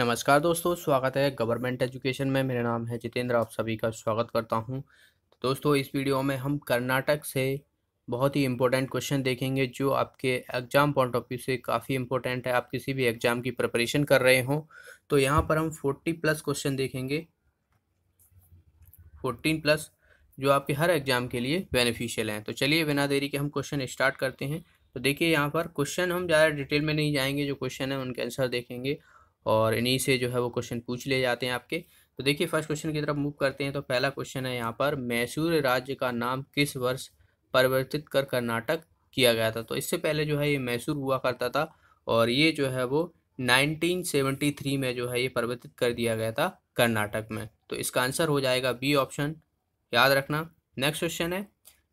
नमस्कार दोस्तों स्वागत है गवर्नमेंट एजुकेशन में मेरा नाम है जितेंद्र आप सभी का स्वागत करता हूं तो दोस्तों इस वीडियो में हम कर्नाटक से बहुत ही इंपॉर्टेंट क्वेश्चन देखेंगे जो आपके एग्ज़ाम पॉइंट ऑफ व्यू से काफ़ी इंपॉर्टेंट है आप किसी भी एग्ज़ाम की प्रिपरेशन कर रहे हों तो यहाँ पर हम फोर्टी प्लस क्वेश्चन देखेंगे फोर्टीन प्लस जो आपके हर एग्ज़ाम के लिए बेनिफिशियल हैं तो चलिए बिना देरी के हम क्वेश्चन स्टार्ट करते हैं तो देखिए यहाँ पर क्वेश्चन हम ज़्यादा डिटेल में नहीं जाएंगे जो क्वेश्चन है उनके आंसर देखेंगे और इन्हीं से जो है वो क्वेश्चन पूछ लिए जाते हैं आपके तो देखिए फर्स्ट क्वेश्चन की तरफ मूव करते हैं तो पहला क्वेश्चन है यहाँ पर मैसूर राज्य का नाम किस वर्ष परिवर्तित कर कर्नाटक किया गया था तो इससे पहले जो है ये मैसूर हुआ करता था और ये जो है वो 1973 में जो है ये परिवर्तित कर दिया गया था कर्नाटक में तो इसका आंसर हो जाएगा बी ऑप्शन याद रखना नेक्स्ट क्वेश्चन है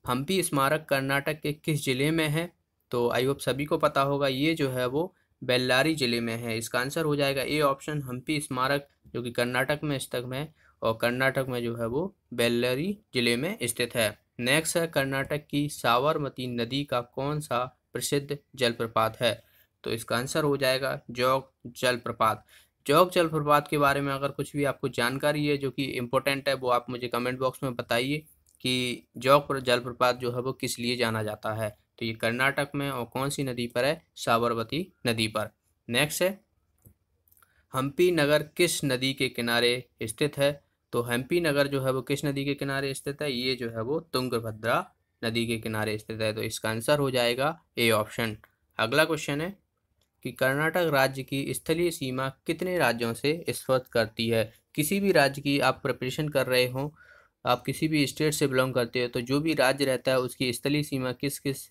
हम्पी स्मारक कर्नाटक के किस ज़िले में है तो आई होप सभी को पता होगा ये जो है वो बेल्लारी जिले में है इसका आंसर हो जाएगा ए ऑप्शन हम्पी स्मारक जो कि कर्नाटक में स्थित है और कर्नाटक में जो है वो बेल्लारी जिले में स्थित है नेक्स्ट है कर्नाटक की सावरमती नदी का कौन सा प्रसिद्ध जलप्रपात है तो इसका आंसर हो जाएगा जौक जलप्रपात जौक जलप्रपात के बारे में अगर कुछ भी आपको जानकारी है जो कि इम्पोर्टेंट है वो आप मुझे कमेंट बॉक्स में बताइए कि जौक जलप्रपात जो है वो किस लिए जाना जाता है तो ये कर्नाटक में और कौन सी नदी पर है साबरमती नदी पर नेक्स्ट है हम्पी नगर किस नदी के किनारे स्थित है तो हम्पी नगर जो है वो किस नदी के किनारे स्थित है ये जो है वो तुंगभद्रा नदी के किनारे स्थित है तो इसका आंसर हो जाएगा ए ऑप्शन अगला क्वेश्चन है कि कर्नाटक राज्य की स्थलीय सीमा कितने राज्यों से स्पर्श करती है किसी भी राज्य की आप प्रिपरेशन कर रहे हो आप किसी भी स्टेट से बिलोंग करते हो तो जो भी राज्य रहता है उसकी स्थलीय सीमा किस किस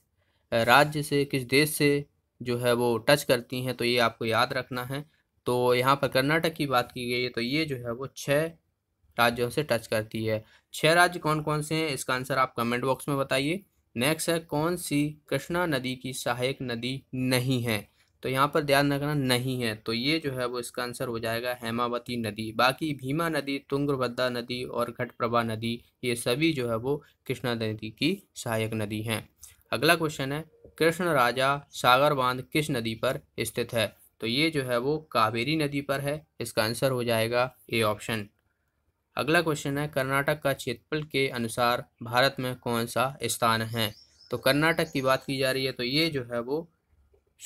राज्य से किस देश से जो है वो टच करती हैं तो ये आपको याद रखना है तो यहाँ पर कर्नाटक की बात की गई है तो ये जो है वो छः राज्यों से टच करती है छः राज्य कौन कौन से हैं इसका आंसर आप कमेंट बॉक्स में बताइए नेक्स्ट है कौन सी कृष्णा नदी की सहायक नदी नहीं है तो यहाँ पर ध्यान रखना नहीं है तो ये जो है वो इसका आंसर हो जाएगा हेमावती नदी बाकी भीमा नदी तुंगभद्रा नदी और घटप्रभा नदी ये सभी जो है वो कृष्णा नदी की सहायक नदी हैं अगला क्वेश्चन है कृष्ण राजा सागर बांध किस नदी पर स्थित है तो ये जो है वो कावेरी नदी पर है इसका आंसर हो जाएगा ए ऑप्शन अगला क्वेश्चन है कर्नाटक का क्षेत्रफल के अनुसार भारत में कौन सा स्थान है तो कर्नाटक की बात की जा रही है तो ये जो है वो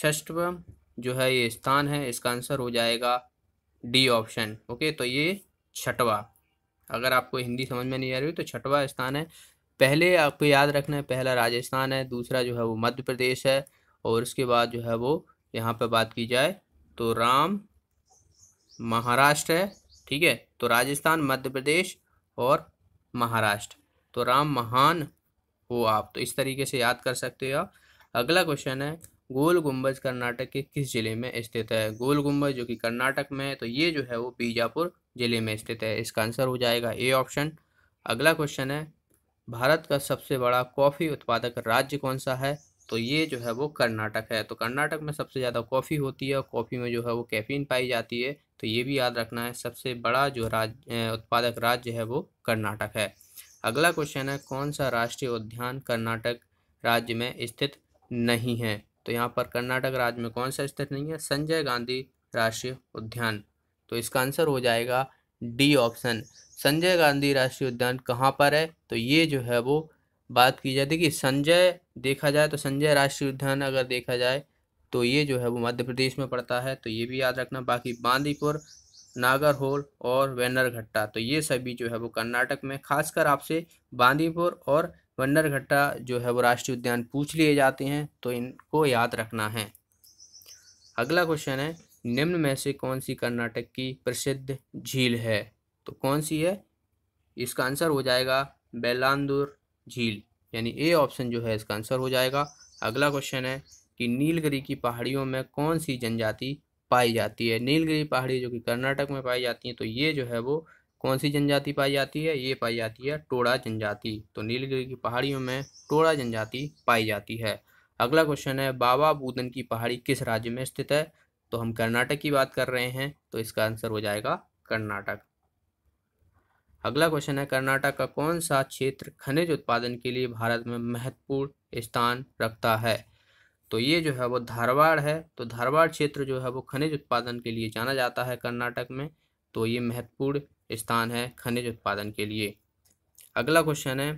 षष्टवम जो है ये स्थान है इसका आंसर हो जाएगा डी ऑप्शन ओके तो ये छठवा अगर आपको हिंदी समझ में नहीं आ रही तो छठवा स्थान है पहले आपको याद रखना है पहला राजस्थान है दूसरा जो है वो मध्य प्रदेश है और उसके बाद जो है वो यहाँ पर बात की जाए तो राम महाराष्ट्र है ठीक है तो राजस्थान मध्य प्रदेश और महाराष्ट्र तो राम महान हो आप तो इस तरीके से याद कर सकते हो आप अगला क्वेश्चन है गोल गुम्बज कर्नाटक के किस जिले में स्थित है गोल गुम्बज जो कि कर्नाटक में है तो ये जो है वो बीजापुर जिले में स्थित है इसका आंसर हो जाएगा ए ऑप्शन अगला क्वेश्चन है भारत का सबसे बड़ा कॉफ़ी उत्पादक राज्य कौन सा है तो ये जो है वो कर्नाटक है तो कर्नाटक में सबसे ज़्यादा कॉफ़ी होती है और कॉफ़ी में जो है वो कैफीन पाई जाती है तो ये भी याद रखना है सबसे बड़ा जो राज उत्पादक राज्य है वो कर्नाटक है अगला क्वेश्चन है कौन सा राष्ट्रीय उद्यान कर्नाटक राज्य में स्थित नहीं है तो यहाँ पर कर्नाटक राज्य में कौन सा स्थित नहीं है संजय गांधी राष्ट्रीय उद्यान तो इसका आंसर हो जाएगा डी ऑप्शन संजय गांधी राष्ट्रीय उद्यान कहाँ पर है तो ये जो है वो बात की जाए देखिए संजय देखा जाए तो संजय राष्ट्रीय उद्यान अगर देखा जाए तो ये जो है वो मध्य प्रदेश में पड़ता है तो ये भी याद रखना बाकी बांदीपुर नागरहोल और वेन्नरघट्टा तो ये सभी जो है वो कर्नाटक में खासकर आपसे बांदीपुर और वेन्नरघट्टा जो है वो राष्ट्रीय उद्यान पूछ लिए जाते हैं तो इनको याद रखना है अगला क्वेश्चन है निम्न में से कौन सी कर्नाटक की प्रसिद्ध झील है तो कौन सी है इसका आंसर हो जाएगा बेलांदुर झील यानी ए ऑप्शन जो है इसका आंसर हो जाएगा अगला क्वेश्चन है कि नीलगिरी की पहाड़ियों में कौन सी जनजाति पाई जाती है नीलगिरी पहाड़ी जो कि कर्नाटक में पाई जाती है तो ये जो है वो कौन सी जनजाति पाई जाती है ये पाई जाती है टोड़ा जनजाति तो नीलगिरी की पहाड़ियों में टोड़ा जनजाति पाई जाती है अगला क्वेश्चन है बाबा बूदन की पहाड़ी किस राज्य में स्थित है तो हम कर्नाटक की बात कर रहे हैं तो इसका आंसर हो जाएगा कर्नाटक अगला क्वेश्चन है कर्नाटक का कौन सा क्षेत्र खनिज उत्पादन के लिए भारत में महत्वपूर्ण स्थान रखता है तो ये जो है वो धारवाड़ है तो धारवाड़ क्षेत्र जो है वो खनिज उत्पादन के लिए जाना जाता है कर्नाटक में तो ये महत्वपूर्ण स्थान है खनिज उत्पादन के लिए अगला क्वेश्चन है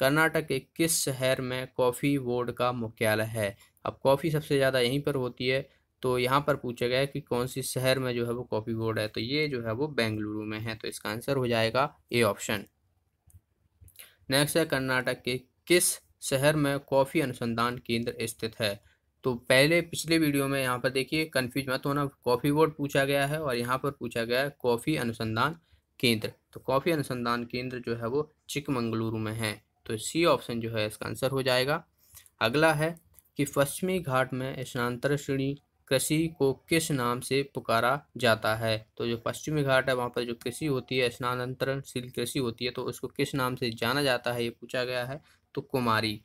कर्नाटक के किस शहर में कॉफ़ी बोर्ड का मुख्यालय है अब कॉफ़ी सबसे ज़्यादा यहीं पर होती है तो यहाँ पर पूछा गया है कि कौन सी शहर में जो है वो कॉफ़ी बोर्ड है तो ये जो है वो बेंगलुरु में है तो इसका आंसर हो जाएगा ए ऑप्शन नेक्स्ट है कर्नाटक के किस शहर में कॉफ़ी अनुसंधान केंद्र स्थित है तो पहले पिछले वीडियो में यहाँ पर देखिए कन्फ्यूज मत होना कॉफ़ी बोर्ड पूछा गया है और यहाँ पर पूछा गया है कॉफ़ी अनुसंधान केंद्र तो कॉफ़ी अनुसंधान केंद्र जो है वो चिकमंगलुरु में है तो सी ऑप्शन जो है इसका आंसर हो जाएगा अगला है कि पश्चिमी घाट में स्नान्तर श्रेणी कृषि को किस नाम से पुकारा जाता है तो जो पश्चिमी घाट है वहाँ पर जो कृषि होती है स्नानांतरणशील कृषि होती है तो उसको किस नाम से जाना जाता है ये पूछा गया है तो कुमारी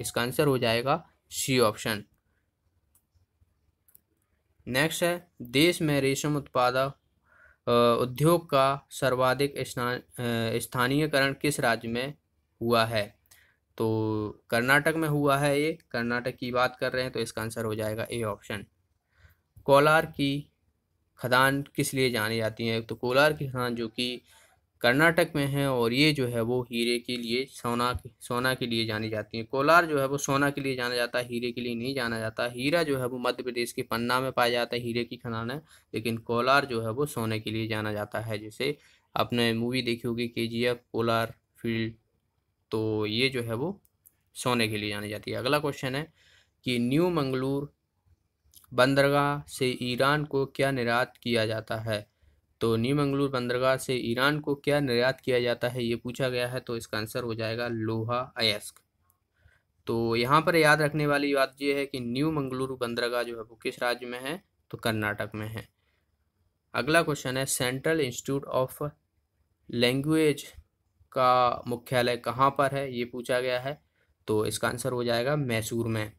इसका आंसर हो जाएगा सी ऑप्शन नेक्स्ट है देश में रेशम उत्पादक उद्योग का सर्वाधिक स्थानीयकरण किस राज्य में हुआ है तो कर्नाटक में हुआ है ये कर्नाटक की बात कर रहे हैं तो इसका आंसर हो जाएगा ए ऑप्शन कोलार की खदान किस लिए जानी जाती है तो कोलार की खदान जो कि कर्नाटक में है और ये जो है वो हीरे के लिए सोना सोना के लिए जानी जाती है कोलार जो है वो सोना के लिए जाना जाता है हीरे के लिए नहीं जाना जाता हीरा जो है वो मध्य प्रदेश के पन्ना में पाया जाता है हीरे की खदान है लेकिन कोलार जो है वो सोने के लिए जाना जाता है जैसे आपने मूवी देखी होगी के जी एफ कोलार फील्ड तो ये जो है वो सोने के लिए जानी जाती है अगला क्वेश्चन है कि न्यू मंगलूर बंदरगाह से ईरान को क्या निर्यात किया जाता है तो न्यू मंगलूर बंदरगाह से ईरान को क्या निर्यात किया जाता है ये पूछा गया है तो इसका आंसर हो जाएगा लोहा अयस्क तो यहाँ पर याद रखने वाली बात यह है कि न्यू मंगलूर बंदरगाह जो है वो किस राज्य में है तो कर्नाटक में है अगला क्वेश्चन है सेंट्रल इंस्टीट्यूट ऑफ लैंग्वेज का मुख्यालय कहाँ पर है ये पूछा गया है तो इसका आंसर हो जाएगा मैसूर में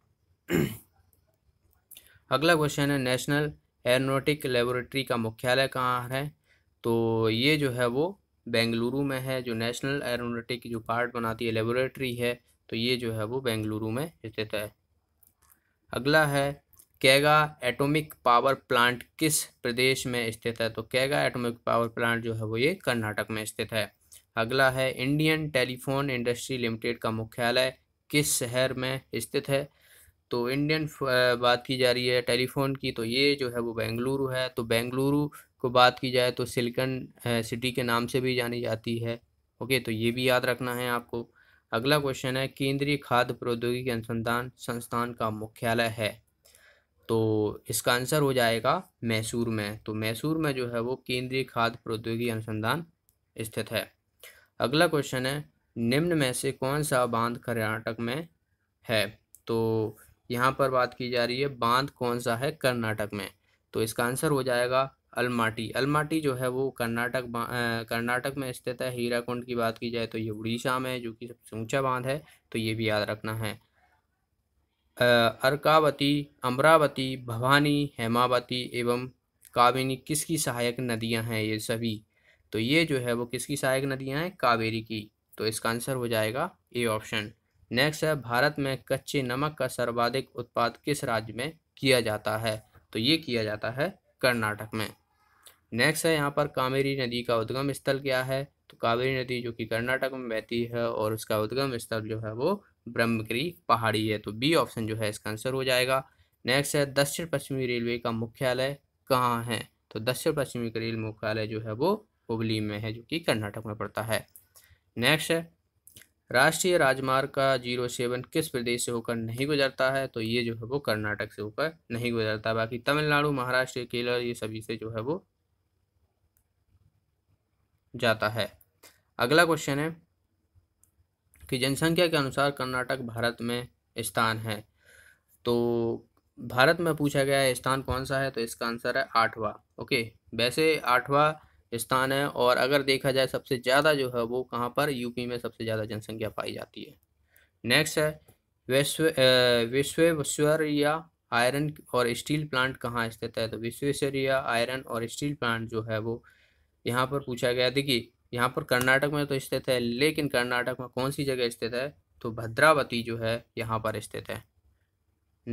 अगला क्वेश्चन है नेशनल एरोनोटिक लेबोरेटरी का मुख्यालय कहाँ है तो ये जो है वो बेंगलुरु में है जो नेशनल एरोनोटिक जो पार्ट बनाती है लेबोरेटरी है तो ये जो है वो बेंगलुरु में स्थित है अगला है कैगा एटॉमिक पावर प्लांट किस प्रदेश में स्थित है तो कैगा एटॉमिक पावर प्लांट जो है वो ये कर्नाटक में स्थित है अगला है इंडियन टेलीफोन इंडस्ट्री लिमिटेड का मुख्यालय किस शहर में स्थित है तो इंडियन बात की जा रही है टेलीफोन की तो ये जो है वो बेंगलुरु है तो बेंगलुरु को बात की जाए तो सिलिकन सिटी के नाम से भी जानी जाती है ओके तो ये भी याद रखना है आपको अगला क्वेश्चन है केंद्रीय खाद्य प्रौद्योगिकी अनुसंधान संस्थान का मुख्यालय है तो इसका आंसर हो जाएगा मैसूर में तो मैसूर में जो है वो केंद्रीय खाद्य प्रौद्योगिकी अनुसंधान स्थित है अगला क्वेश्चन है निम्न में से कौन सा बांध कर्नाटक में है तो यहाँ पर बात की जा रही है बांध कौन सा है कर्नाटक में तो इसका आंसर हो जाएगा अलमाटी अलमाटी जो है वो कर्नाटक कर्नाटक में स्थित है हीराकुंड की बात की जाए तो ये उड़ीसा में जो कि सबसे ऊंचा बांध है तो ये भी याद रखना है अर्कावती अमरावती भवानी हेमावती एवं काबिनी किसकी सहायक नदियां हैं ये सभी तो ये जो है वो किसकी सहायक नदियां हैं कावेरी की तो इसका आंसर हो जाएगा ए ऑप्शन नेक्स्ट है भारत में कच्चे नमक का सर्वाधिक उत्पाद किस राज्य में किया जाता है तो ये किया जाता है कर्नाटक में नेक्स्ट है यहाँ पर कावेरी नदी का उद्गम स्थल क्या है तो कावेरी नदी जो कि कर्नाटक में बहती है और उसका उद्गम स्थल जो है वो ब्रह्मगिरी पहाड़ी है तो बी ऑप्शन जो है इसका आंसर हो जाएगा नेक्स्ट है दक्षिण पश्चिमी रेलवे का मुख्यालय कहाँ है तो दक्षिण पश्चिमी रेल मुख्यालय जो है वो हुबली में है जो कि कर्नाटक में पड़ता है नेक्स्ट है राष्ट्रीय राजमार्ग का जीरो सेवन किस प्रदेश से होकर नहीं गुजरता है तो ये जो है वो कर्नाटक से होकर नहीं गुजरता बाकी तमिलनाडु महाराष्ट्र केरल ये सभी से जो है वो जाता है अगला क्वेश्चन है कि जनसंख्या के अनुसार कर्नाटक भारत में स्थान है तो भारत में पूछा गया है स्थान कौन सा है तो इसका आंसर है आठवां ओके वैसे आठवां स्थान है और अगर देखा जाए सबसे ज़्यादा जो है वो कहाँ पर यूपी में सबसे ज़्यादा जनसंख्या पाई जाती है नेक्स्ट है विश्व विश्वेश्वरिया आयरन और स्टील प्लांट कहाँ स्थित है तो विश्वेश्वरिया आयरन और स्टील प्लांट जो है वो यहाँ पर पूछा गया देखिए यहाँ पर कर्नाटक में तो स्थित है लेकिन कर्नाटक में कौन सी जगह स्थित है तो भद्रावती जो है यहाँ पर स्थित है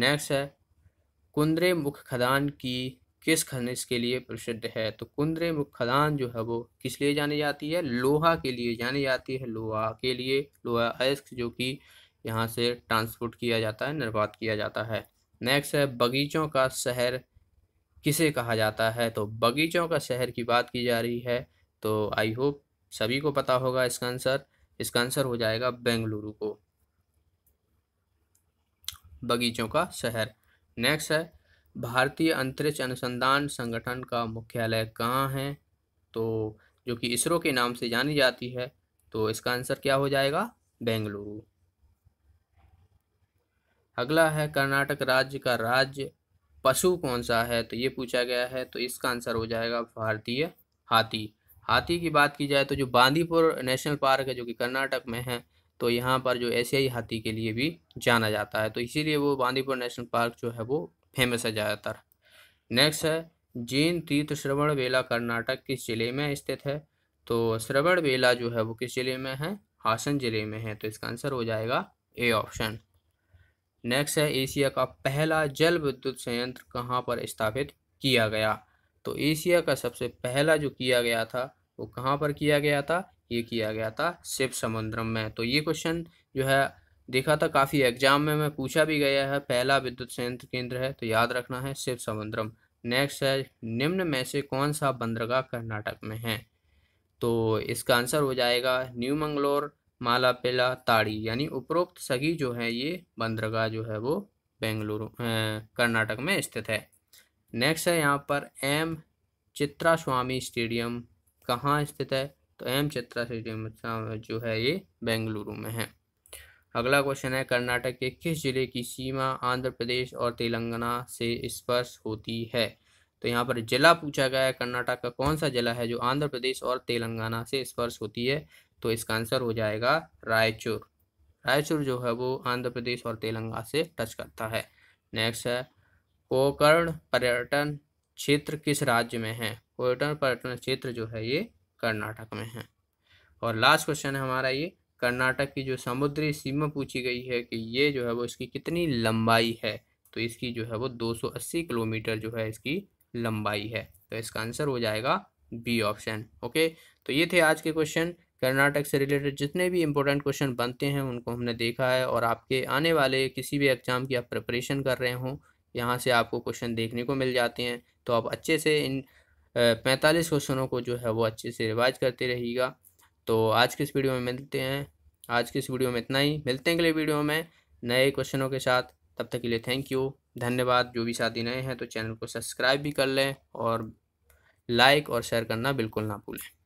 नेक्स्ट है कुंद्रे मुख खदान की किस खनिज के लिए प्रसिद्ध है तो कुंद्रे खदान जो है वो किस लिए जानी जाती है लोहा के लिए जानी जाती है लोहा के लिए लोहा अयस्क जो कि यहाँ से ट्रांसपोर्ट किया जाता है निर्वात किया जाता है नेक्स्ट है बगीचों का शहर किसे कहा जाता है तो बगीचों का शहर की बात की जा रही है तो आई होप सभी को पता होगा इसका आंसर इसका आंसर हो जाएगा बेंगलुरु को बगीचों का शहर नेक्स्ट है भारतीय अंतरिक्ष अनुसंधान संगठन का मुख्यालय कहाँ है तो जो कि इसरो के नाम से जानी जाती है तो इसका आंसर क्या हो जाएगा बेंगलुरु अगला है कर्नाटक राज्य का राज्य पशु कौन सा है तो ये पूछा गया है तो इसका आंसर हो जाएगा भारतीय हाथी हाथी की बात की जाए तो जो बांदीपुर नेशनल पार्क है जो कि कर्नाटक में है तो यहाँ पर जो एशियाई हाथी के लिए भी जाना जाता है तो इसीलिए वो बांदीपुर नेशनल पार्क जो है वो फेमस है ज़्यादातर नेक्स्ट है जैन तीर्थ श्रवण बेला कर्नाटक किस जिले में स्थित है तो श्रवण बेला जो है वो किस जिले में है हासन जिले में है तो इसका आंसर हो जाएगा ए ऑप्शन नेक्स्ट है एशिया का पहला जल विद्युत संयंत्र कहाँ पर स्थापित किया गया तो एशिया का सबसे पहला जो किया गया था वो कहाँ पर किया गया था ये किया गया था शिव समुद्रम में तो ये क्वेश्चन जो है देखा था काफ़ी एग्जाम में मैं पूछा भी गया है पहला विद्युत संयंत्र केंद्र है तो याद रखना है शिव समुद्रम नेक्स्ट है निम्न में से कौन सा बंदरगाह कर्नाटक में है तो इसका आंसर हो जाएगा न्यू मंगलोर मालापेला ताड़ी यानी उपरोक्त सगी जो है ये बंदरगाह जो है वो बेंगलुरु कर्नाटक में स्थित है नेक्स्ट है यहाँ पर एम चित्रा स्वामी स्टेडियम कहाँ स्थित है तो एम चित्रा स्टेडियम जो है ये बेंगलुरु में है अगला क्वेश्चन है कर्नाटक के किस जिले की सीमा आंध्र प्रदेश और तेलंगाना से स्पर्श होती है तो यहाँ पर जिला पूछा गया है कर्नाटक का कौन सा जिला है जो आंध्र प्रदेश और तेलंगाना से स्पर्श होती है तो इसका आंसर हो जाएगा रायचूर रायचूर जो है वो आंध्र प्रदेश और तेलंगाना से टच करता है नेक्स्ट है कोकर्ण पर्यटन क्षेत्र किस राज्य में है कोकर्ण पर्यटन क्षेत्र जो है ये कर्नाटक में है और लास्ट क्वेश्चन है हमारा ये कर्नाटक की जो समुद्री सीमा पूछी गई है कि ये जो है वो इसकी कितनी लंबाई है तो इसकी जो है वो 280 किलोमीटर जो है इसकी लंबाई है तो इसका आंसर हो जाएगा बी ऑप्शन ओके तो ये थे आज के क्वेश्चन कर्नाटक से रिलेटेड जितने भी इंपॉर्टेंट क्वेश्चन बनते हैं उनको हमने देखा है और आपके आने वाले किसी भी एग्ज़ाम की आप प्रिपरेशन कर रहे हों यहाँ से आपको क्वेश्चन देखने को मिल जाते हैं तो आप अच्छे से इन पैंतालीस क्वेश्चनों को जो है वो अच्छे से रिवाइज करते रहिएगा तो आज की इस वीडियो में मिलते हैं आज की इस वीडियो में इतना ही मिलते हैं अगले वीडियो में नए क्वेश्चनों के साथ तब तक के लिए थैंक यू धन्यवाद जो भी साथी नए हैं तो चैनल को सब्सक्राइब भी कर लें और लाइक और शेयर करना बिल्कुल ना भूलें